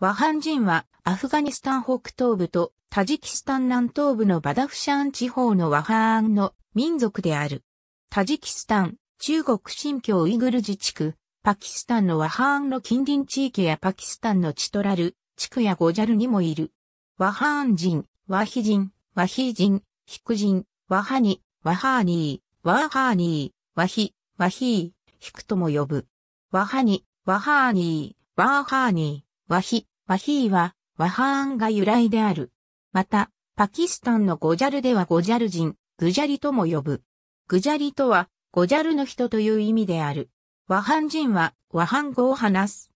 ワハン人はアフガニスタン北東部とタジキスタン南東部のバダフシャン地方のワハーンの民族である。タジキスタン、中国新疆ウイグル自治区、パキスタンのワハーンの近隣地域やパキスタンのチトラル、地区やゴジャルにもいる。ワハーン人、ワヒ人、ワヒ人、ヒク人、ワハニ、ワハーニー、ワハーニー、ワヒ、ワヒー、ヒクとも呼ぶ。ワハニ、ワハーニー、ワハーニー。ワヒ、ワヒーは、ワハーンが由来である。また、パキスタンのゴジャルではゴジャル人、グジャリとも呼ぶ。グジャリとは、ゴジャルの人という意味である。ワハン人は、ワハン語を話す。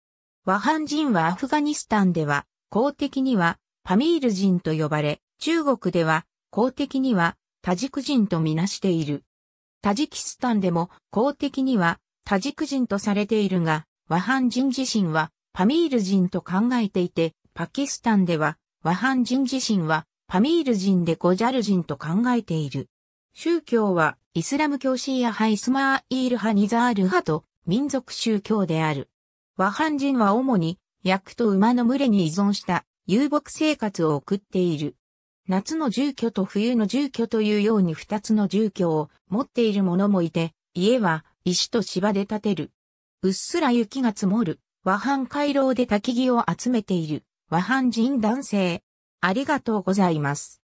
ワハン人はアフガニスタンでは、公的には、パミール人と呼ばれ、中国では、公的には、タジク人とみなしている。タジキスタンでも、公的には、タジク人とされているが、ワハン人自身は、パミール人と考えていて、パキスタンでは、ワハン人自身は、パミール人でゴジャル人と考えている。宗教は、イスラム教シーア派イスマーイール派ニザール派と、民族宗教である。ワハン人は主に、役と馬の群れに依存した遊牧生活を送っている。夏の住居と冬の住居というように二つの住居を持っている者もいて、家は石と芝で建てる。うっすら雪が積もる和藩回廊で焚き木を集めている和藩人男性。ありがとうございます。